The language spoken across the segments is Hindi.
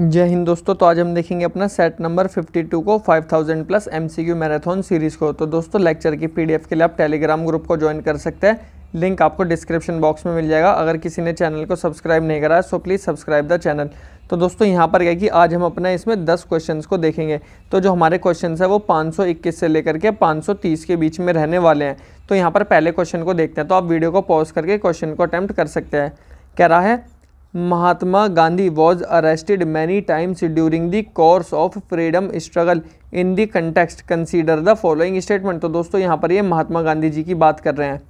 जय हिंद दोस्तों तो आज हम देखेंगे अपना सेट नंबर 52 को 5000 प्लस एमसीक्यू मैराथन सीरीज़ को तो दोस्तों लेक्चर की पीडीएफ के लिए आप टेलीग्राम ग्रुप को ज्वाइन कर सकते हैं लिंक आपको डिस्क्रिप्शन बॉक्स में मिल जाएगा अगर किसी ने चैनल को सब्सक्राइब नहीं करा है so please subscribe the channel तो दोस्तों यहाँ पर क्या कि आज हम अपना इसमें 10 क्वेश्चंस को देखेंगे तो जो हमारे क्वेश्चंस हैं वो 521 से लेकर के 530 के बीच में रहने वाले हैं तो यहाँ पर पहले क्वेश्चन को देखते हैं तो आप वीडियो को पॉज करके क्वेश्चन को अटैम्प्ट कर सकते हैं कह रहा है Mahatma Gandhi was arrested many times during the course of freedom struggle in the context consider the following statement तो दोस्तों यहाँ पर ये महात्मा गांधी जी की बात कर रहे हैं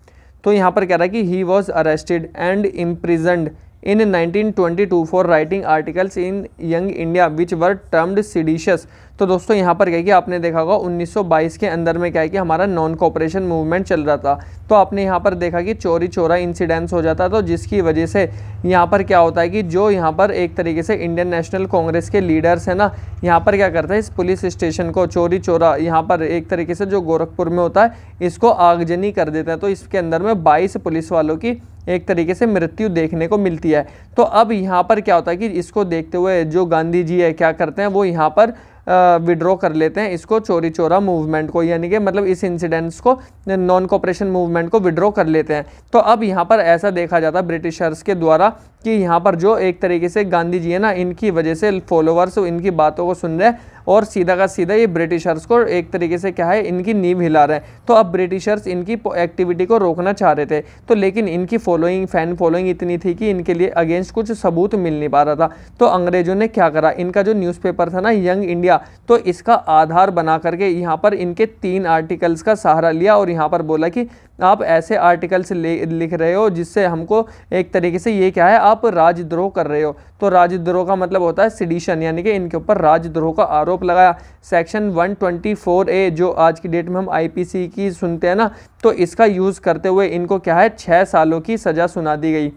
तो यहाँ पर कह रहा है कि he was arrested and imprisoned in 1922 for writing articles in young India which were termed seditious तो दोस्तों यहाँ पर क्या कि आपने देखा होगा 1922 के अंदर में क्या है कि हमारा नॉन कॉपरेशन मूवमेंट चल रहा था तो आपने यहाँ पर देखा कि चोरी चोरा इंसिडेंट्स हो जाता तो जिसकी वजह से यहाँ पर क्या होता है कि जो यहाँ पर एक तरीके से इंडियन नेशनल कांग्रेस के लीडर्स हैं ना यहाँ पर क्या करते हैं इस पुलिस स्टेशन को चोरी चोरा यहाँ पर एक तरीके से जो गोरखपुर में होता है इसको आगजनी कर देते हैं तो इसके अंदर में बाईस पुलिस वालों की एक तरीके से मृत्यु देखने को मिलती है तो अब यहाँ पर क्या होता है कि इसको देखते हुए जो गांधी जी है क्या करते हैं वो यहाँ पर विड्रॉ कर लेते हैं इसको चोरी चोरा मूवमेंट को यानी कि मतलब इस इंसिडेंट्स को नॉन कॉपरेशन मूवमेंट को विड्रॉ कर लेते हैं तो अब यहाँ पर ऐसा देखा जाता है ब्रिटिशर्स के द्वारा कि यहाँ पर जो एक तरीके से गांधी जी है ना इनकी वजह से फॉलोअर्स इनकी बातों को सुन रहे हैं और सीधा का सीधा ये ब्रिटिशर्स को एक तरीके से क्या है इनकी नींव हिला रहे हैं तो अब ब्रिटिशर्स इनकी एक्टिविटी को रोकना चाह रहे थे तो लेकिन इनकी फॉलोइंग फैन फॉलोइंग इतनी थी कि इनके लिए अगेंस्ट कुछ सबूत मिल नहीं पा रहा था तो अंग्रेजों ने क्या करा इनका जो न्यूज़पेपर था ना यंग इंडिया तो इसका आधार बना करके यहाँ पर इनके तीन आर्टिकल्स का सहारा लिया और यहाँ पर बोला कि आप ऐसे आर्टिकल्स लिख रहे हो जिससे हमको एक तरीके से ये क्या है आप राजद्रोह कर रहे हो तो राजद्रोह का मतलब होता है सिडिशन यानी कि इनके ऊपर राजद्रोह का आरोप लगाया सेक्शन 124 ए जो आज की डेट में हम आईपीसी की सुनते हैं ना तो इसका यूज़ करते हुए इनको क्या है छः सालों की सज़ा सुना दी गई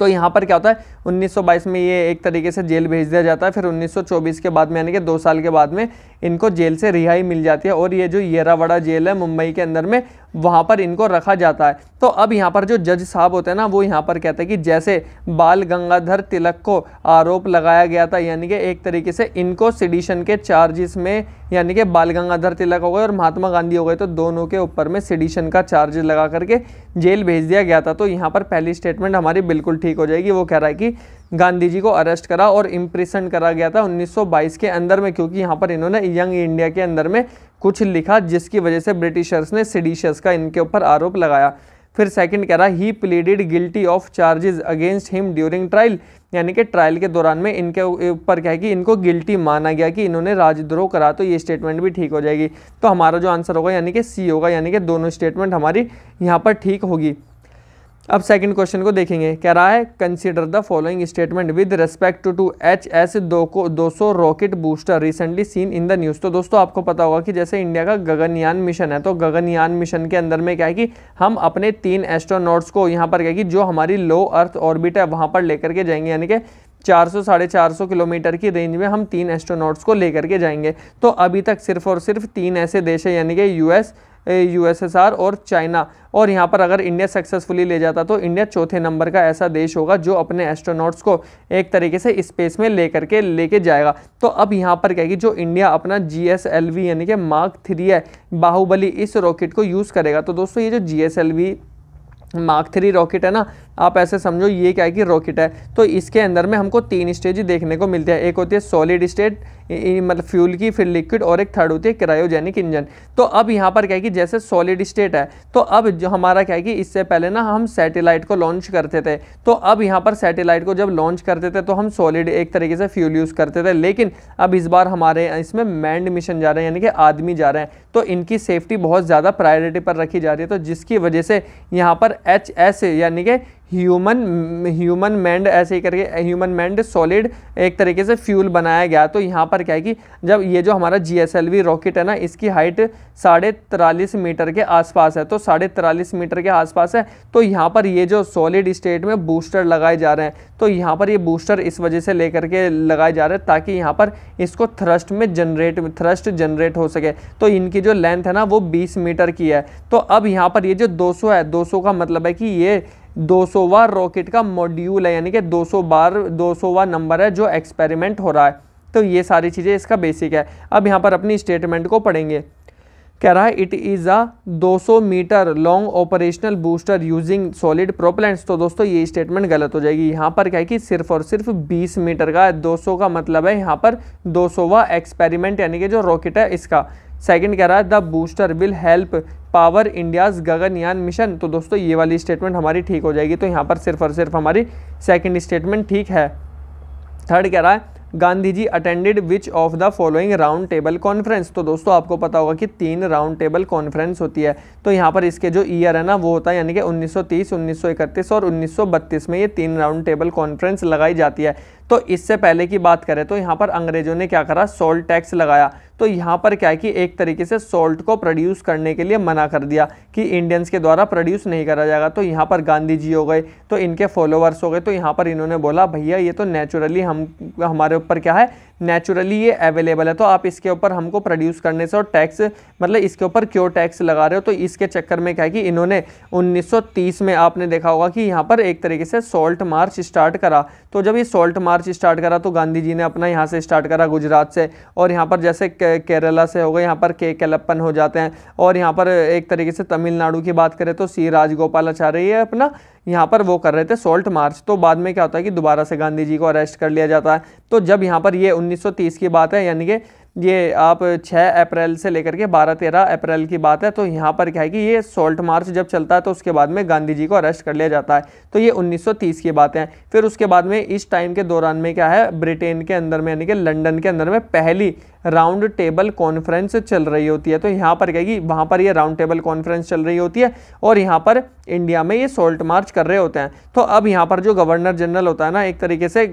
तो यहाँ पर क्या होता है 1922 में ये एक तरीके से जेल भेज दिया जाता है फिर 1924 के बाद में यानी कि दो साल के बाद में इनको जेल से रिहाई मिल जाती है और ये जो येरावाड़ा जेल है मुंबई के अंदर में वहाँ पर इनको रखा जाता है तो अब यहाँ पर जो जज साहब होते हैं ना वो यहाँ पर कहते हैं कि जैसे बाल गंगाधर तिलक को आरोप लगाया गया था यानी कि एक तरीके से इनको सिडिशन के चार्जेस में यानी कि बाल गंगाधर तिलक हो गए और महात्मा गांधी हो गए तो दोनों के ऊपर में सिडिशन का चार्ज लगा करके जेल भेज दिया गया था तो यहाँ पर पहली स्टेटमेंट हमारी बिल्कुल ठीक हो जाएगी वो कह रहा है कि गांधी जी को अरेस्ट करा और इम्प्रिसन करा गया था 1922 के अंदर में क्योंकि यहाँ पर इन्होंने यंग इंडिया के अंदर में कुछ लिखा जिसकी वजह से ब्रिटिशर्स ने सिडिशस का इनके ऊपर आरोप लगाया फिर सेकंड कह रहा he pleaded guilty of charges against him during trial यानी कि ट्रायल के दौरान में इनके ऊपर क्या है कि इनको गिल्टी माना गया कि इन्होंने राजद्रोह करा तो ये स्टेटमेंट भी ठीक हो जाएगी तो हमारा जो आंसर होगा यानी कि सी होगा यानी कि दोनों स्टेटमेंट हमारी यहाँ पर ठीक होगी अब सेकंड क्वेश्चन को देखेंगे कह रहा है consider the following statement with respect to H S दो को दो सौ rocket booster recently seen in the news तो दोस्तों आपको पता होगा कि जैसे इंडिया का गगनयान मिशन है तो गगनयान मिशन के अंदर में क्या है कि हम अपने तीन एस्ट्रोनॉट्स को यहाँ पर क्या कि जो हमारी लो अर्थ ऑर्बिट है वहाँ पर लेकर के जाएंगे यानी कि चार सौ साढ़े चार सौ किलोमीटर की रेंज में हम तीन एस्ट्रोनॉट्स को लेकर के जाएंगे तो अभी तक सिर्फ और सिर्फ तीन ऐसे देश हैं यानी कि यूएस यूएसएसआर और चाइना और यहाँ पर अगर इंडिया सक्सेसफुली ले जाता तो इंडिया चौथे नंबर का ऐसा देश होगा जो अपने एस्ट्रोनॉट्स को एक तरीके से स्पेस में ले करके लेके जाएगा तो अब यहाँ पर क्या कि जो इंडिया अपना जी यानी कि मार्क थ्री है बाहुबली इस रॉकेट को यूज़ करेगा तो दोस्तों ये जो जी मार्क थ्री रॉकेट है ना आप ऐसे समझो ये क्या है कि रॉकेट है तो इसके अंदर में हमको तीन स्टेज देखने को मिलते हैं एक होती है सॉलिड स्टेट मतलब फ्यूल की फिर लिक्विड और एक थर्ड होती है क्रायोजेनिक इंजन तो अब यहाँ पर क्या है कि जैसे सॉलिड स्टेट है तो अब जो हमारा क्या है कि इससे पहले ना हम सैटेलाइट को लॉन्च करते थे तो अब यहाँ पर सैटेलाइट को जब लॉन्च करते थे तो हम सॉलिड एक तरीके से फ्यूल यूज़ करते थे लेकिन अब इस बार हमारे इसमें मैंड मिशन जा रहे हैं यानी कि आदमी जा रहे हैं तो इनकी सेफ्टी बहुत ज़्यादा प्रायोरिटी पर रखी जा रही है तो जिसकी वजह से यहाँ पर एच यानी कि ह्यूमन ह्यूमन मैंड ऐसे ही करके ह्यूमन मैंड सॉलिड एक तरीके से फ्यूल बनाया गया तो यहाँ पर क्या है कि जब ये जो हमारा जी रॉकेट है ना इसकी हाइट साढ़े तिरालीस मीटर के आसपास है तो साढ़े तिरालीस मीटर के आसपास है तो यहाँ पर ये जो सॉलिड स्टेट में बूस्टर लगाए जा रहे हैं तो यहाँ पर ये बूस्टर इस वजह से लेकर के लगाए जा रहे हैं ताकि यहाँ पर इसको थ्रस्ट में जनरेट थ्रस्ट जनरेट हो सके तो इनकी जो लेंथ है ना वो बीस मीटर की है तो अब यहाँ पर ये जो दो है दो का मतलब है कि ये 200वां रॉकेट का मॉड्यूल है यानी कि 200 बार 200वां नंबर है जो एक्सपेरिमेंट हो रहा है तो ये सारी चीज़ें इसका बेसिक है अब यहाँ पर अपनी स्टेटमेंट को पढ़ेंगे कह रहा है it is a 200 metre long operational booster using solid propellants तो दोस्तों ये स्टेटमेंट गलत हो जाएगी यहाँ पर क्या है कि सिर्फ और सिर्फ 20 मीटर का 200 का मतलब है यहाँ पर 200वां एक्सपेरिमेंट यानी कि जो रॉकेट है इसका सेकंड कह रहा है the booster will help power India's Gaganyaan mission तो दोस्तों ये वाली स्टेटमेंट हमारी ठीक हो जाएगी तो यहाँ पर सिर्फ और सिर्फ हमारी सेकेंड स्टेटमेंट ठीक है थर्ड कह रहा है Gandhi ji attended which of the following round table conference तो दोस्तों आपको पता होगा कि तीन राउंड टेबल कॉन्फ्रेंस होती है तो यहाँ पर इसके जो ईयर है ना वो होता है यानी कि 1930, 1931 और 1932 में ये तीन राउंड टेबल कॉन्फ्रेंस लगाई जाती है तो इससे पहले की बात करें तो यहाँ पर अंग्रेजों ने क्या करा सोल्ट टैक्स लगाया तो यहाँ पर क्या है कि एक तरीके से सोल्ट को प्रोड्यूस करने के लिए मना कर दिया कि इंडियंस के द्वारा प्रोड्यूस नहीं करा जाएगा तो यहाँ पर गांधी जी हो गए तो इनके फॉलोअर्स हो गए तो यहाँ पर इन्होंने बोला भैया ये तो नेचुरली हम हमारे ऊपर क्या है नेचुरली ये अवेलेबल है तो आप इसके ऊपर हमको प्रोड्यूस करने से और टैक्स मतलब इसके ऊपर क्यों टैक्स लगा रहे हो तो इसके चक्कर में क्या है कि इन्होंने 1930 में आपने देखा होगा कि यहाँ पर एक तरीके से सॉल्ट मार्च स्टार्ट करा तो जब ये सॉल्ट मार्च स्टार्ट करा तो गांधी जी ने अपना यहाँ से स्टार्ट करा गुजरात से और यहाँ पर जैसे केरला से हो गए यहाँ पर के कैलप्पन हो जाते हैं और यहाँ पर एक तरीके से तमिलनाडु की बात करें तो सी राजगोपालाचार्य ये अपना यहाँ पर वो कर रहे थे सोल्ट मार्च तो बाद में क्या होता है कि दोबारा से गांधी जी को अरेस्ट कर लिया जाता है तो जब यहाँ पर ये 1930 की बात है यानी कि ये आप 6 अप्रैल से लेकर के 12-13 अप्रैल की बात है तो यहाँ पर क्या है कि ये सॉल्ट मार्च जब चलता है तो उसके बाद में गांधी जी को अरेस्ट कर लिया जाता है तो ये 1930 की बातें हैं फिर उसके बाद में इस टाइम के दौरान में क्या है ब्रिटेन के अंदर में यानी कि लंदन के अंदर में पहली राउंड टेबल कॉन्फ्रेंस चल रही होती है तो यहाँ पर क्या है कि वहाँ पर ये राउंड टेबल कॉन्फ्रेंस चल रही होती है और यहाँ पर इंडिया में ये सॉल्ट मार्च कर रहे होते हैं तो अब यहाँ पर जो गवर्नर जनरल होता है ना एक तरीके से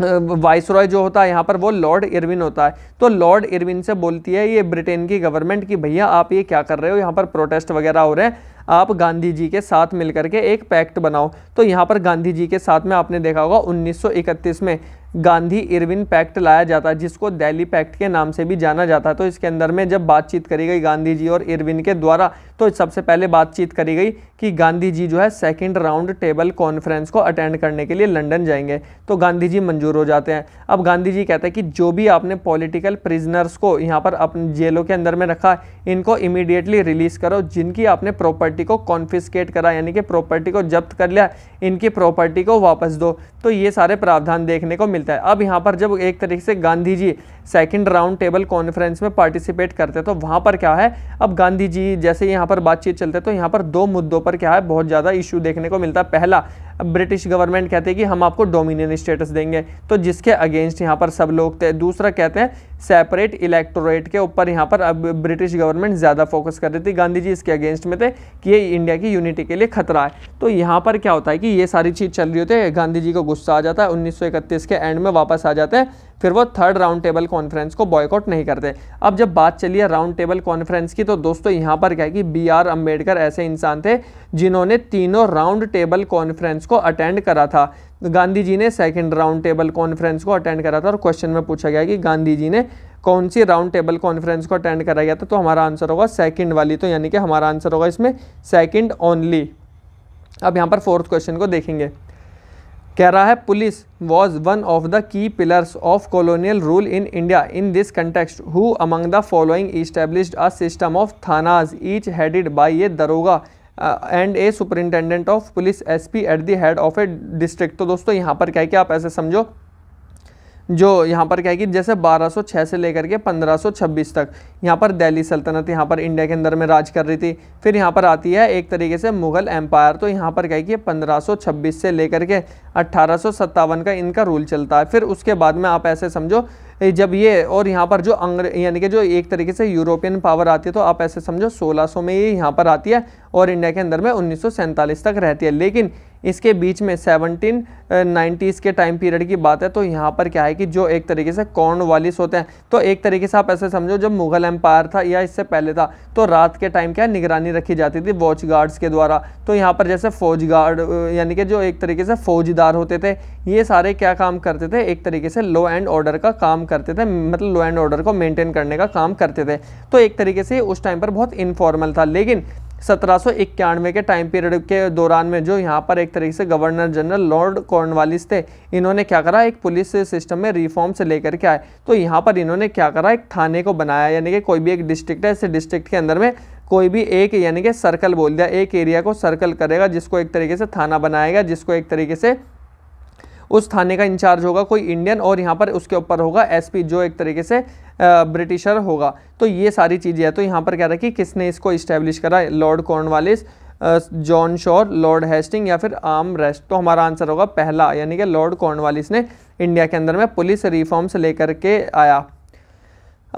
वाइसरॉय जो होता है यहाँ पर वो लॉर्ड इरविन होता है तो लॉर्ड इरविन से बोलती है ये ब्रिटेन की गवर्नमेंट कि भैया आप ये क्या कर रहे हो यहाँ पर प्रोटेस्ट वगैरह हो रहे हैं आप गांधी जी के साथ मिलकर के एक पैक्ट बनाओ तो यहाँ पर गांधी जी के साथ में आपने देखा होगा 1931 में गांधी इरविन पैक्ट लाया जाता है जिसको दिल्ली पैक्ट के नाम से भी जाना जाता है तो इसके अंदर में जब बातचीत करी गई गांधी जी और इरविन के द्वारा तो सबसे पहले बातचीत करी गई कि गांधी जी जो है सेकेंड राउंड टेबल कॉन्फ्रेंस को अटेंड करने के लिए लंदन जाएंगे तो गांधी जी मंजूर हो जाते हैं अब गांधी जी कहते हैं कि जो भी आपने पॉलिटिकल प्रिजनर्स को यहाँ पर अपने जेलों के अंदर में रखा इनको इमीडिएटली रिलीज करो जिनकी आपने प्रॉपर्टी को कॉन्फिस्केट करा यानी कि प्रॉपर्टी को जब्त कर लिया इनकी प्रॉपर्टी को वापस दो तो ये सारे प्रावधान देखने को मिलते मिलता है अब यहाँ पर जब एक तरीके से Gandhi ji second round table conference में पार्टिसिपेट करते हैं तो वहाँ पर क्या है अब गांधी जी जैसे यहाँ पर बातचीत चलते हैं तो यहाँ पर दो मुद्दों पर क्या है बहुत ज़्यादा इश्यू देखने को मिलता है पहला ब्रिटिश गवर्नमेंट कहते हैं कि हम आपको डोमिनियन स्टेटस देंगे तो जिसके अगेंस्ट यहाँ पर सब लोग थे दूसरा कहते हैं सेपरेट इलेक्टोरेट के ऊपर यहाँ पर अब ब्रिटिश गवर्नमेंट ज़्यादा फोकस कर रही थी गांधी जी इसके अगेंस्ट में थे कि ये इंडिया की यूनिटी के लिए खतरा है तो यहाँ पर क्या होता है कि ये सारी चीज़ चल रही होती है गांधी जी को गुस्सा आ जाता है उन्नीस के एंड में वापस आ जाते हैं फिर वो थर्ड राउंड टेबल कॉन्फ्रेंस को बॉयकॉट नहीं करते अब जब बात चली है राउंड टेबल कॉन्फ्रेंस की तो दोस्तों यहाँ पर क्या है कि बी आर अम्बेडकर ऐसे इंसान थे जिन्होंने तीनों राउंड टेबल कॉन्फ्रेंस को अटेंड करा था गांधी जी ने सेकेंड राउंड टेबल कॉन्फ्रेंस को अटेंड करा था और क्वेश्चन में पूछा गया कि गांधी जी ने कौन सी राउंड टेबल कॉन्फ्रेंस को अटेंड करा गया था तो हमारा आंसर होगा सेकेंड वाली तो यानी कि हमारा आंसर होगा इसमें सेकेंड ओनली अब यहाँ पर फोर्थ क्वेश्चन को देखेंगे कह रहा है police was one of the key pillars of colonial rule in India in this context who among the following established a system of thanas each headed by a daroga and a superintendent of police S P at the head of a district तो दोस्तों यहाँ पर क्या है कि आप ऐसे समझो जो यहाँ पर क्या है कि जैसे 1206 से लेकर के 1526 तक यहाँ पर दिल्ली सल्तनत यहाँ पर इंडिया के अंदर में राज कर रही थी फिर यहाँ पर आती है एक तरीके से मुग़ल एम्पायर तो यहाँ पर क्या है कि 1526 से लेकर के अट्ठारह का इनका रूल चलता है फिर उसके बाद में आप ऐसे समझो जब ये और यहाँ पर जो अंग्रे यानी कि जो एक तरीके से यूरोपियन पावर आती है तो आप ऐसे समझो 1600 में ये यहाँ पर आती है और इंडिया के अंदर में उन्नीस तक रहती है लेकिन इसके बीच में सेवनटीन नाइन्टीज़ के टाइम पीरियड की बात है तो यहाँ पर क्या है कि जो एक तरीके से कॉर्न वालिस होते हैं तो एक तरीके से आप ऐसे समझो जब मुगल एम्पायर था या इससे पहले था तो रात के टाइम क्या निगरानी रखी जाती थी वॉच गार्ड्स के द्वारा तो यहाँ पर जैसे फौज गार्ड यानी कि जो एक तरीके से फौजदार होते थे ये सारे क्या काम करते थे एक तरीके से लॉ एंड ऑर्डर का काम करते थे मतलब लॉ एंड ऑर्डर को मेनटेन करने का काम करते थे तो एक तरीके से उस टाइम पर बहुत इनफॉर्मल था लेकिन सत्रह के टाइम पीरियड के दौरान में जो यहाँ पर एक तरीके से गवर्नर जनरल लॉर्ड कॉर्नवालिस थे इन्होंने क्या करा एक पुलिस सिस्टम में रिफॉर्म से लेकर के आए तो यहाँ पर इन्होंने क्या करा एक थाने को बनाया यानी कि कोई भी एक डिस्ट्रिक्ट है इस डिस्ट्रिक्ट के अंदर में कोई भी एक यानी कि सर्कल बोल दिया एक एरिया को सर्कल करेगा जिसको एक तरीके से थाना बनाएगा जिसको एक तरीके से उस थाने का इंचार्ज होगा कोई इंडियन और यहाँ पर उसके ऊपर होगा एसपी जो एक तरीके से ब्रिटिशर होगा तो ये सारी चीज़ें हैं तो यहाँ पर कह रहा है कि किसने इसको इस्टेब्लिश करा Lord Cornwallis John Shore Lord Hastings या फिर आर्म रेस्ट तो हमारा आंसर होगा पहला यानी कि लॉर्ड कॉर्नवालिस ने इंडिया के अंदर में पुलिस रिफॉर्म्स लेकर के आया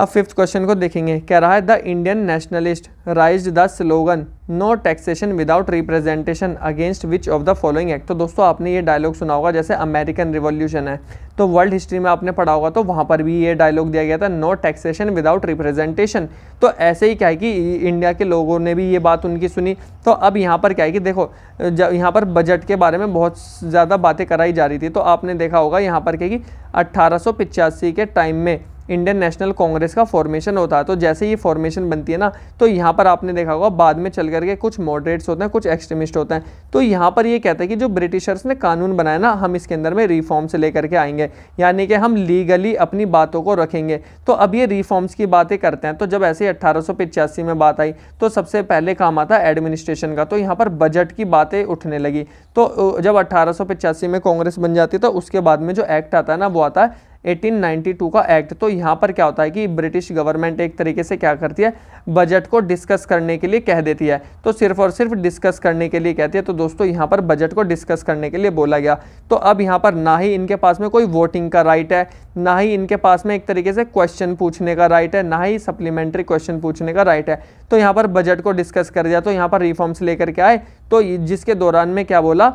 अब फिफ्थ क्वेश्चन को देखेंगे कह रहा है the Indian nationalist raise the slogan no taxation without representation against which of the following act तो दोस्तों आपने ये डायलॉग सुना होगा जैसे अमेरिकन रिवॉल्यूशन है तो वर्ल्ड हिस्ट्री में आपने पढ़ा होगा तो वहाँ पर भी ये डायलॉग दिया गया था नो टैक्सेशन विदाउट रिप्रेजेंटेशन तो ऐसे ही क्या है कि इंडिया के लोगों ने भी ये बात उनकी सुनी तो अब यहाँ पर क्या है कि देखो यहाँ पर बजट के बारे में बहुत ज़्यादा बातें कराई जा रही थी तो आपने देखा होगा यहाँ पर क्या कि अट्ठारह के टाइम में इंडियन नेशनल कांग्रेस का फॉर्मेशन होता है तो जैसे ये फॉर्मेशन बनती है ना तो यहाँ पर आपने देखा होगा बाद में चल करके कुछ मॉडरेट्स होते हैं कुछ एक्सट्रीमिस्ट होते हैं तो यहाँ पर ये कहता है कि जो ब्रिटिशर्स ने कानून बनाया ना हम इसके अंदर में रिफॉर्म से लेकर के आएंगे यानी कि हम लीगली अपनी बातों को रखेंगे तो अब ये रिफॉर्म्स की बातें करते हैं तो जब ऐसे अट्ठारह में बात आई तो सबसे पहले काम आता एडमिनिस्ट्रेशन का तो यहाँ पर बजट की बातें उठने लगी तो जब अट्ठारह में कांग्रेस बन जाती है तो उसके बाद में जो एक्ट आता है ना वो आता है 1892 का एक्ट तो यहाँ पर क्या होता है कि ब्रिटिश गवर्नमेंट एक तरीके से क्या करती है बजट को डिस्कस करने के लिए कह देती है तो सिर्फ और सिर्फ डिस्कस करने के लिए कहती है तो दोस्तों यहाँ पर बजट को डिस्कस करने के लिए बोला गया तो अब यहाँ पर ना ही इनके पास में कोई वोटिंग का राइट है ना ही इनके पास में एक तरीके से क्वेश्चन पूछने का राइट है ना ही सप्लीमेंट्री क्वेश्चन पूछने का राइट है तो यहाँ पर बजट को डिस्कस कर दिया तो यहाँ पर रिफॉर्म्स लेकर के आए तो जिसके दौरान में क्या बोला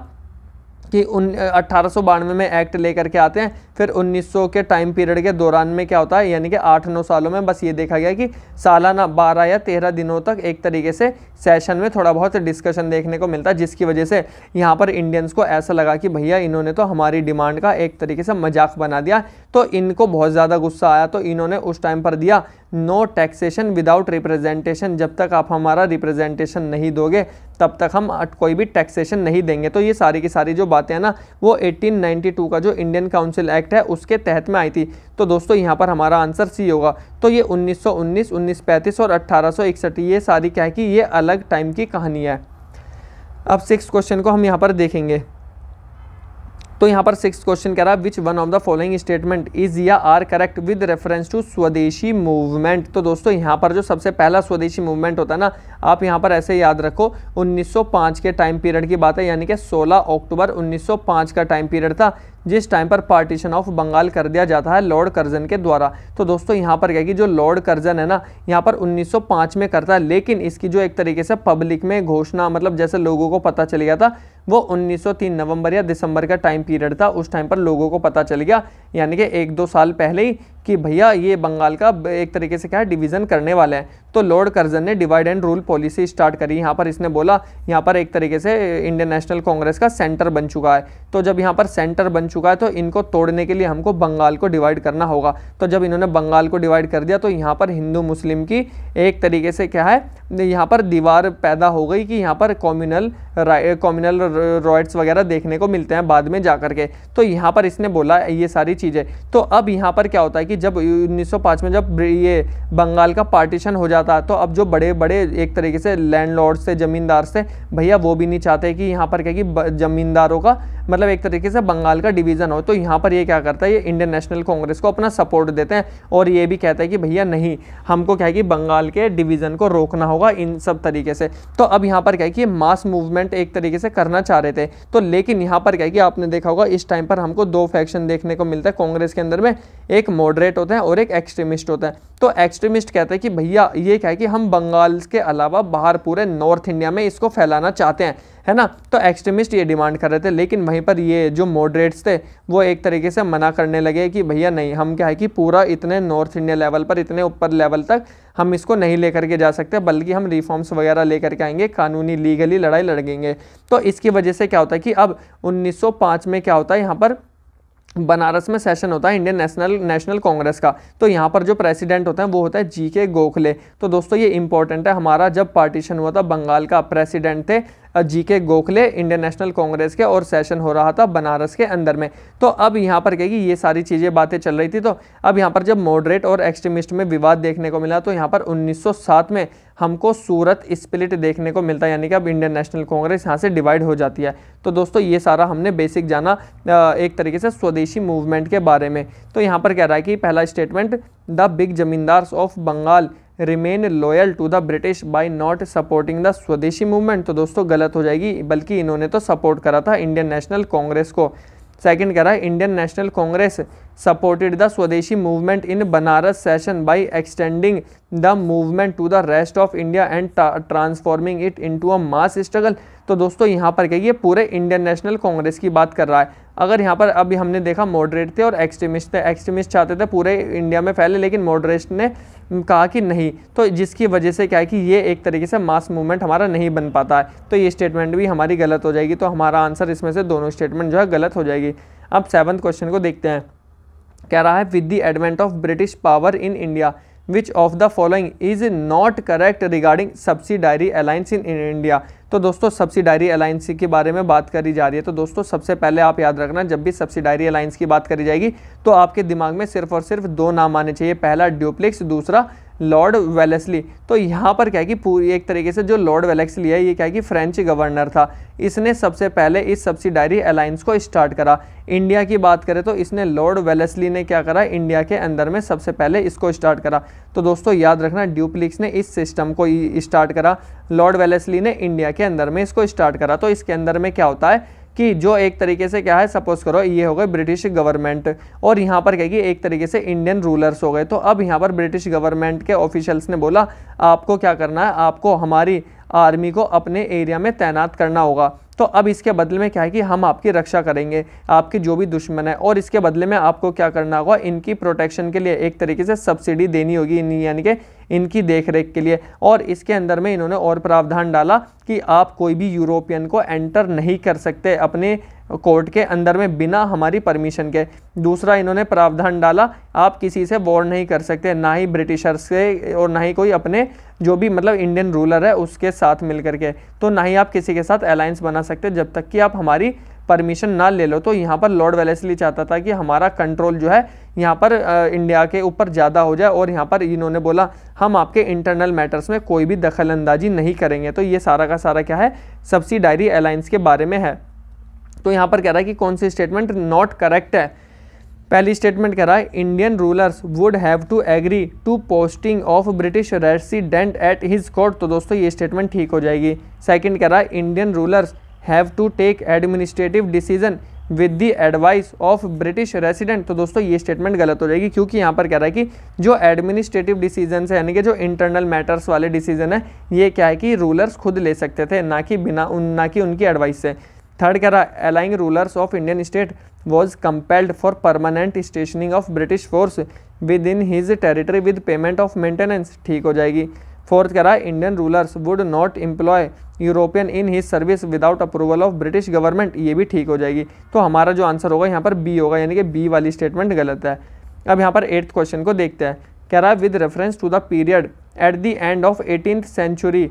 कि उन अट्ठारह में एक्ट लेकर के आते हैं फिर 1900 के टाइम पीरियड के दौरान में क्या होता है यानी कि आठ नौ सालों में बस ये देखा गया कि सालाना बारह या तेरह दिनों तक एक तरीके से सेशन में थोड़ा बहुत डिस्कशन देखने को मिलता है जिसकी वजह से यहाँ पर इंडियंस को ऐसा लगा कि भैया इन्होंने तो हमारी डिमांड का एक तरीके से मजाक बना दिया तो इनको बहुत ज़्यादा गुस्सा आया तो इन्होंने उस टाइम पर दिया नो टैक्सेशन विदाउट रिप्रेजेंटेशन जब तक आप हमारा रिप्रेजेंटेशन नहीं दोगे तब तक हम कोई भी टैक्सेशन नहीं देंगे तो ये सारी की सारी जो बातें हैं ना वो 1892 का जो इंडियन काउंसिल एक्ट है उसके तहत में आई थी तो दोस्तों यहाँ पर हमारा आंसर सी होगा तो ये 1919, 1935 और अट्ठारह ये सारी क्या है कि ये अलग टाइम की कहानी है अब सिक्स क्वेश्चन को हम यहाँ पर देखेंगे तो यहाँ पर सिक्स क्वेश्चन कह रहा है which one of the following statement is या are correct with reference to Swadeshi movement तो दोस्तों यहाँ पर जो सबसे पहला स्वदेशी मूवमेंट होता है ना आप यहाँ पर ऐसे याद रखो 1905 के टाइम पीरियड की बात है यानी कि 16 अक्टूबर 1905 का टाइम पीरियड था जिस टाइम पर पार्टीशन ऑफ बंगाल कर दिया जाता है लॉर्ड कर्जन के द्वारा तो दोस्तों यहाँ पर क्या कि जो लॉर्ड कर्जन है ना यहाँ पर 1905 में करता है लेकिन इसकी जो एक तरीके से पब्लिक में घोषणा मतलब जैसे लोगों को पता चल गया था वो 1903 नवंबर या दिसंबर का टाइम पीरियड था उस टाइम पर लोगों को पता चल गया यानी कि एक दो साल पहले ही कि भैया ये बंगाल का एक तरीके से क्या है डिवीज़न करने वाले हैं तो लॉर्ड कर्जन ने divide and rule policy start करी यहाँ पर इसने बोला यहाँ पर एक तरीके से इंडियन नेशनल कांग्रेस का सेंटर बन चुका है तो जब यहाँ पर सेंटर बन चुका है तो इनको तोड़ने के लिए हमको बंगाल को डिवाइड करना होगा तो जब इन्होंने बंगाल को डिवाइड कर दिया तो यहाँ पर हिंदू मुस्लिम की एक तरीके से क्या है यहाँ पर दीवार पैदा हो गई कि यहाँ पर कॉम्यूनल कॉम्यूनल रॉयट्स वगैरह देखने को मिलते हैं बाद में जा के तो यहाँ पर इसने बोला ये सारी चीज़ें तो अब यहाँ पर क्या होता है कि कि जब 1905 में जब ये बंगाल का पार्टीशन हो जाता है तो अब जो बड़े बड़े एक तरीके से लैंडलॉर्ड से ज़मींदार से भैया वो भी नहीं चाहते कि यहाँ पर क्या कि ज़मींदारों का मतलब एक तरीके से बंगाल का डिवीज़न हो तो यहाँ पर ये क्या करता है ये इंडियन नेशनल कांग्रेस को अपना सपोर्ट देते हैं और ये भी कहता है कि भैया नहीं हमको क्या है कि बंगाल के डिवीज़न को रोकना होगा इन सब तरीके से तो अब यहाँ पर क्या है कि मास मूवमेंट एक तरीके से करना चाह रहे थे तो लेकिन यहाँ पर क्या है कि आपने देखा होगा इस टाइम पर हमको दो फैक्शन देखने को मिलता है कांग्रेस के अंदर में एक मॉडरेट होता है और एक एक्सट्रीमिस्ट होता है तो एक्सट्रीमिस्ट कहता है कि भैया ये क्या है कि हम बंगाल के अलावा बाहर पूरे नॉर्थ इंडिया में इसको फैलाना चाहते हैं है ना तो एक्सट्रीमिस्ट ये डिमांड कर रहे थे लेकिन वहीं पर ये जो मॉडरेट्स थे वो एक तरीके से मना करने लगे कि भैया नहीं हम क्या है कि पूरा इतने नॉर्थ इंडिया लेवल पर इतने ऊपर लेवल तक हम इसको नहीं लेकर के जा सकते बल्कि हम रिफॉर्म्स वगैरह लेकर के आएंगे कानूनी लीगली लड़ाई लड़ेंगे तो इसकी वजह से क्या होता है कि अब 1905 में क्या होता है यहाँ पर बनारस में सेशन होता है इंडियन नेशनल नेशनल कांग्रेस का तो यहाँ पर जो प्रेसिडेंट होता है वो होता है जी के गोखले तो दोस्तों ये इंपॉर्टेंट है हमारा जब पार्टीशन हुआ था बंगाल का प्रेसिडेंट थे जी के गोखले इंडियन नेशनल कांग्रेस के और सेशन हो रहा था बनारस के अंदर में तो अब यहाँ पर कहेगी ये सारी चीज़ें बातें चल रही थी तो अब यहाँ पर जब मॉडरेट और एक्सट्रीमिस्ट में विवाद देखने को मिला तो यहाँ पर उन्नीस में हमको सूरत स्प्लिट देखने को मिलता है यानी कि अब इंडियन नेशनल कांग्रेस यहाँ से डिवाइड हो जाती है तो दोस्तों ये सारा हमने बेसिक जाना एक तरीके से स्वदेशी मूवमेंट के बारे में तो यहाँ पर कह रहा है कि पहला statement the big zamindars of Bengal remain loyal to the British by not supporting the Swadeshi movement तो दोस्तों गलत हो जाएगी बल्कि इन्होंने तो सपोर्ट करा था इंडियन नेशनल कांग्रेस को सेकंड कह रहा है Indian National Congress supported the Swadeshi movement in Banaras session by extending the movement to the rest of India and transforming it into a mass struggle तो दोस्तों यहाँ पर क्या ये पूरे इंडियन नेशनल कांग्रेस की बात कर रहा है अगर यहाँ पर अभी हमने देखा मॉडरेट थे और एक्सट्रीमिस्ट थे एक्सट्रीमिस्ट चाहते थे पूरे इंडिया में फैले लेकिन मॉडरेट ने कहा कि नहीं तो जिसकी वजह से क्या है कि ये एक तरीके से मास मूवमेंट हमारा नहीं बन पाता है तो ये स्टेटमेंट भी हमारी गलत हो जाएगी तो हमारा आंसर इसमें से दोनों स्टेटमेंट जो है गलत हो जाएगी अब सेवन्थ क्वेश्चन को देखते हैं कह रहा है with the advent of British power in India which of the following is not correct regarding subsidiary alliance in India तो दोस्तों सब्सिडायरी अलायंस के बारे में बात करी जा रही है तो दोस्तों सबसे पहले आप याद रखना जब भी सब्सिडायरी अलायंस की बात करी जाएगी तो आपके दिमाग में सिर्फ और सिर्फ दो नाम आने चाहिए पहला ड्यूप्लेक्स दूसरा लॉर्ड वेलेसली तो यहाँ पर क्या है कि पूरी एक तरीके से जो लॉर्ड वेलेक्सली है ये क्या है कि फ्रेंच गवर्नर था इसने सबसे पहले इस सब्सिडारी अलायंस को स्टार्ट करा इंडिया की बात करें तो इसने लॉर्ड वेलेसली ने क्या करा इंडिया के अंदर में सबसे पहले इसको स्टार्ट करा तो दोस्तों याद रखना ड्यूप्लिक्स ने इस सिस्टम को स्टार्ट करा लॉर्ड वेलेसली ने इंडिया के अंदर में इसको स्टार्ट करा तो इसके अंदर में क्या होता है कि जो एक तरीके से क्या है सपोज करो ये हो गए ब्रिटिश गवर्नमेंट और यहाँ पर कहेगी एक तरीके से इंडियन रूलर्स हो गए तो अब यहाँ पर ब्रिटिश गवर्नमेंट के ऑफिशियल्स ने बोला आपको क्या करना है आपको हमारी आर्मी को अपने एरिया में तैनात करना होगा तो अब इसके बदले में क्या है कि हम आपकी रक्षा करेंगे आपके जो भी दुश्मन है और इसके बदले में आपको क्या करना होगा इनकी प्रोटेक्शन के लिए एक तरीके से सब्सिडी देनी होगी यानी कि इनकी देखरेख के लिए और इसके अंदर में इन्होंने और प्रावधान डाला कि आप कोई भी यूरोपियन को एंटर नहीं कर सकते अपने कोर्ट के अंदर में बिना हमारी परमिशन के दूसरा इन्होंने प्रावधान डाला आप किसी से वॉर नहीं कर सकते ना ही ब्रिटिशर से और ना ही कोई अपने जो भी मतलब इंडियन रूलर है उसके साथ मिल करके तो ना ही आप किसी के साथ अलायंस बना सकते जब तक कि आप हमारी परमिशन ना ले लो तो यहाँ पर लॉर्ड वेलेसली चाहता था कि हमारा कंट्रोल जो है यहाँ पर आ, इंडिया के ऊपर ज़्यादा हो जाए और यहाँ पर इन्होंने बोला हम आपके इंटरनल मैटर्स में कोई भी दखल अंदाजी नहीं करेंगे तो ये सारा का सारा क्या है सब्सिडायरी अलायंस के बारे में है तो यहाँ पर कह रहा है कि कौन सी स्टेटमेंट नॉट करेक्ट है पहली स्टेटमेंट कह रहा है Indian rulers would have to agree to posting of British resident at his court तो दोस्तों ये स्टेटमेंट ठीक हो जाएगी सेकंड कह रहा है Indian rulers have to take administrative decision with the advice of British resident तो दोस्तों ये स्टेटमेंट गलत हो जाएगी क्योंकि यहाँ पर कह रहा है कि जो एडमिनिस्ट्रेटिव डिसीजन है यानी कि जो इंटरनल मैटर्स वाले डिसीजन है ये क्या है कि रूलर्स खुद ले सकते थे ना कि बिना उन ना कि उनकी एडवाइस से थर्ड कह रहा है allying rulers of Indian state was compelled for permanent stationing of British force within his territory with payment of maintenance ठीक हो जाएगी फोर्थ कह रहा है Indian rulers would not employ European in his service without approval of British government ये भी ठीक हो जाएगी तो हमारा जो आंसर होगा यहाँ पर बी होगा यानी कि बी वाली स्टेटमेंट गलत है अब यहाँ पर एट्थ क्वेश्चन को देखते हैं कह रहा है with reference to the period at the end of eighteen century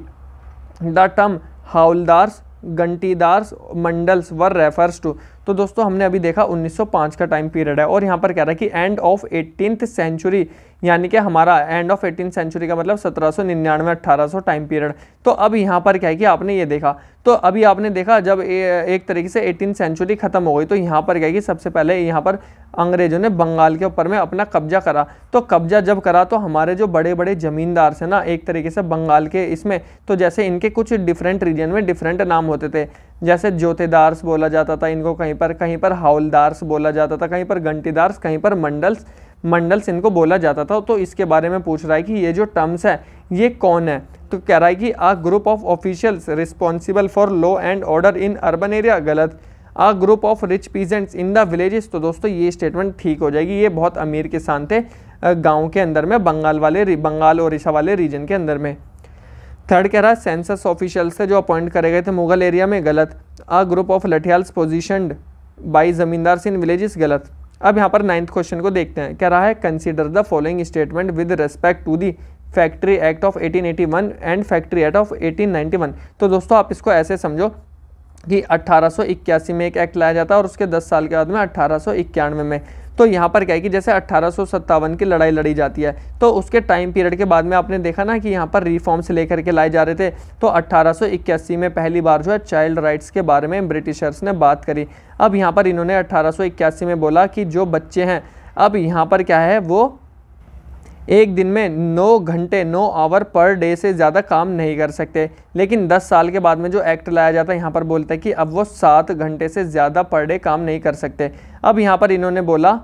the term हाउलदार्स घंटीदार्स मंडल्स वर रेफर्स टू तो दोस्तों हमने अभी देखा 1905 का टाइम पीरियड है और यहाँ पर कह रहा है कि एंड ऑफ एटीन सेंचुरी यानी कि हमारा एंड ऑफ एटीन सेंचुरी का मतलब सत्रह सौ निन्यानवे अट्ठारह सौ टाइम पीरियड तो अब यहाँ पर क्या है कि आपने ये देखा तो अभी आपने देखा जब ए, एक तरीके से एटीन सेंचुरी ख़त्म हो गई तो यहाँ पर क्या है कि सबसे पहले यहाँ पर अंग्रेजों ने बंगाल के ऊपर में अपना कब्जा करा तो कब्जा जब करा तो हमारे जो बड़े बड़े ज़मींदार थे ना एक तरीके से बंगाल के इसमें तो जैसे इनके कुछ डिफरेंट रीजन में डिफरेंट नाम होते थे जैसे ज्योतिदार्स बोला जाता था इनको कहीं पर कहीं पर हाउलदार्स बोला जाता था कहीं पर घंटीदार्स कहीं पर मंडल्स मंडल्स इनको बोला जाता था तो इसके बारे में पूछ रहा है कि ये जो टर्म्स है ये कौन है तो कह रहा है कि a group of officials responsible for law and order in urban area गलत a group of rich peasants in the villages तो दोस्तों ये स्टेटमेंट ठीक हो जाएगी ये बहुत अमीर किसान थे गांव के अंदर में बंगाल वाले बंगाल ओडिशा वाले रीजन के अंदर में थर्ड कह रहा है सेंसस ऑफिशियल्स थे जो अपॉइंट करे गए थे मुगल एरिया में गलत a group of lathials positioned by zamindars in villages गलत अब यहाँ पर नाइन्थ क्वेश्चन को देखते हैं कह रहा है consider the following statement with respect to the factory act of 1881 and factory act of 1891 तो दोस्तों आप इसको ऐसे समझो कि 1881 में एक एक्ट लाया जाता है और उसके 10 साल के बाद में अट्ठारह में तो यहाँ पर क्या है कि जैसे अट्ठारह की लड़ाई लड़ी जाती है तो उसके टाइम पीरियड के बाद में आपने देखा ना कि यहाँ पर रिफॉर्म्स लेकर के लाए जा रहे थे तो अट्ठारह में पहली बार जो है चाइल्ड राइट्स के बारे में ब्रिटिशर्स ने बात करी अब यहाँ पर इन्होंने अट्ठारह में बोला कि जो बच्चे हैं अब यहाँ पर क्या है वो एक दिन में नौ घंटे नौ आवर पर डे से ज़्यादा काम नहीं कर सकते लेकिन दस साल के बाद में जो एक्ट लाया जाता है यहाँ पर बोलते हैं कि अब वो सात घंटे से ज़्यादा पर डे काम नहीं कर सकते अब यहाँ पर इन्होंने बोला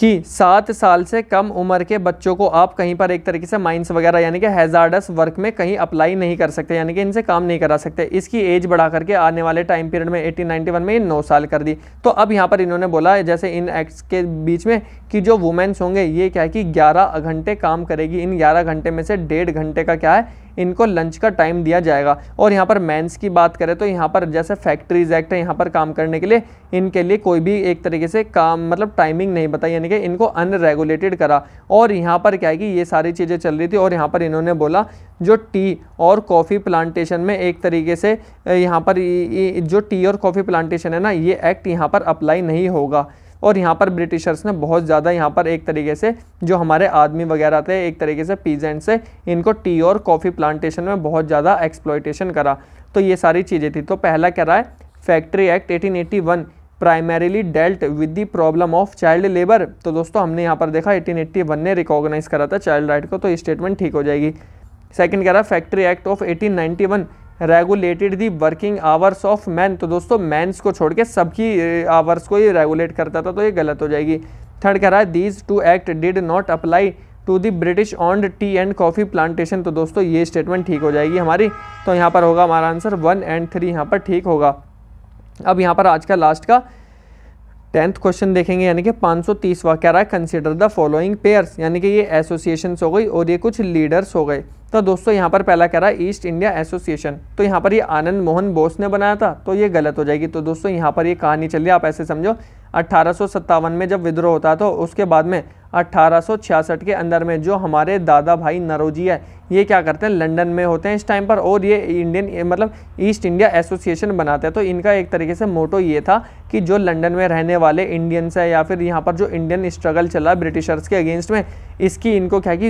कि सात साल से कम उम्र के बच्चों को आप कहीं पर एक तरीके से माइंस वगैरह यानी कि हैज़ार्डस वर्क में कहीं अप्लाई नहीं कर सकते यानी कि इनसे काम नहीं करा सकते इसकी एज बढ़ा करके आने वाले टाइम पीरियड में एटीन नाइन्टी में ये नौ साल कर दी तो अब यहाँ पर इन्होंने बोला है जैसे इन एक्ट्स के बीच में कि जो वुमेंस होंगे ये क्या है कि ग्यारह घंटे काम करेगी इन ग्यारह घंटे में से डेढ़ घंटे का क्या है इनको लंच का टाइम दिया जाएगा और यहाँ पर मैंस की बात करें तो यहाँ पर जैसे फैक्ट्रीज एक्ट है यहाँ पर काम करने के लिए इनके लिए कोई भी एक तरीके से काम मतलब टाइमिंग नहीं बताई यानी कि इनको अनरेगुलेटेड करा और यहाँ पर क्या है कि ये सारी चीज़ें चल रही थी और यहाँ पर इन्होंने बोला जो टी और कॉफ़ी प्लांटेशन में एक तरीके से यहाँ पर जो टी और कॉफ़ी प्लांटेशन है ना ये एक्ट यहाँ पर अप्लाई नहीं होगा और यहाँ पर ब्रिटिशर्स ने बहुत ज़्यादा यहाँ पर एक तरीके से जो हमारे आदमी वगैरह थे एक तरीके से पीजेंट से इनको टी और कॉफ़ी प्लांटेशन में बहुत ज़्यादा एक्सप्लॉयटेशन करा तो ये सारी चीज़ें थी तो पहला कह रहा है factory act one primarily dealt with the problem of child labour तो दोस्तों हमने यहाँ पर देखा 1881 ने रिकॉग्नाइज करा था चाइल्ड राइट को तो ये स्टेटमेंट ठीक हो जाएगी सेकंड कह रहा है factory act of 1891 regulated the working hours of man तो दोस्तों मैंस को छोड़ के सबकी आवर्स को ये रेगुलेट करता था तो ये गलत हो जाएगी थर्ड कह रहा है these two act did not apply to the British owned tea and coffee plantation तो दोस्तों ये स्टेटमेंट ठीक हो जाएगी हमारी तो यहाँ पर होगा हमारा आंसर वन एंड थ्री यहाँ पर ठीक होगा अब यहाँ पर आज का लास्ट का टेंथ क्वेश्चन देखेंगे यानी कि 530 सौ कह रहा है कंसिडर द फॉलोइंग पेयर्स यानी कि ये एसोसिएशंस हो गई और ये कुछ लीडर्स हो गए तो दोस्तों यहाँ पर पहला कह रहा है ईस्ट इंडिया एसोसिएशन तो यहाँ पर ये आनंद मोहन बोस ने बनाया था तो ये गलत हो जाएगी तो दोस्तों यहाँ पर ये कहानी चल रही है आप ऐसे समझो अट्ठारह में जब विद्रोह होता था तो उसके बाद में 1866 के अंदर में जो हमारे दादा भाई नरोजी है ये क्या करते हैं लंदन में होते हैं इस टाइम पर और ये इंडियन मतलब ईस्ट इंडिया एसोसिएशन बनाते हैं तो इनका एक तरीके से मोटो ये था कि जो लंदन में रहने वाले इंडियंस है या फिर यहाँ पर जो इंडियन स्ट्रगल चला ब्रिटिशर्स के अगेंस्ट में इसकी इनको क्या कि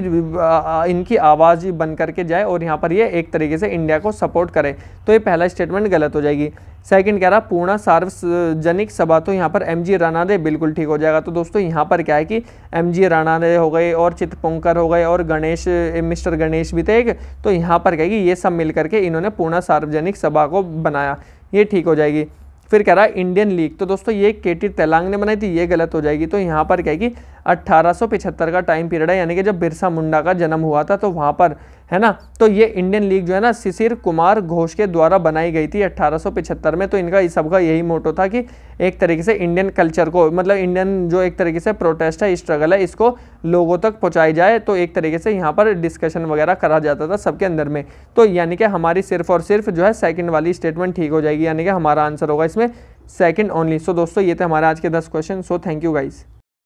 इनकी आवाज़ बन करके जाए और यहाँ पर ये एक तरीके से इंडिया को सपोर्ट करें तो ये पहला स्टेटमेंट गलत हो जाएगी सेकंड कह रहा पूर्ण सार्वजनिक सभा तो यहाँ पर एम जी राना दे बिल्कुल ठीक हो जाएगा तो दोस्तों यहाँ पर क्या है कि एम एमजी जी राणा हो गए और चितपुंकर हो गए और गणेश मिस्टर गणेश भी थे एक तो यहाँ पर कहेगी ये सब मिल करके इन्होंने पूर्ण सार्वजनिक सभा को बनाया ये ठीक हो जाएगी फिर कह रहा है इंडियन लीग तो दोस्तों ये के टी तेलांग ने बनाई थी ये गलत हो जाएगी तो यहाँ पर कहेगी अट्ठारह का टाइम पीरियड है यानी कि जब बिरसा मुंडा का जन्म हुआ था तो वहाँ पर है ना तो ये इंडियन लीग जो है ना शिशिर कुमार घोष के द्वारा बनाई गई थी 1875 में तो इनका सबका यही मोटो था कि एक तरीके से इंडियन कल्चर को मतलब इंडियन जो एक तरीके से प्रोटेस्ट है स्ट्रगल है इसको लोगों तक पहुँचाई जाए तो एक तरीके से यहाँ पर डिस्कशन वगैरह करा जाता था सबके अंदर में तो यानी कि हमारी सिर्फ और सिर्फ जो है सेकेंड वाली स्टेटमेंट ठीक हो जाएगी यानी कि हमारा आंसर होगा इसमें सेकेंड ओनली सो दोस्तों ये थे हमारे आज के दस question so thank you guys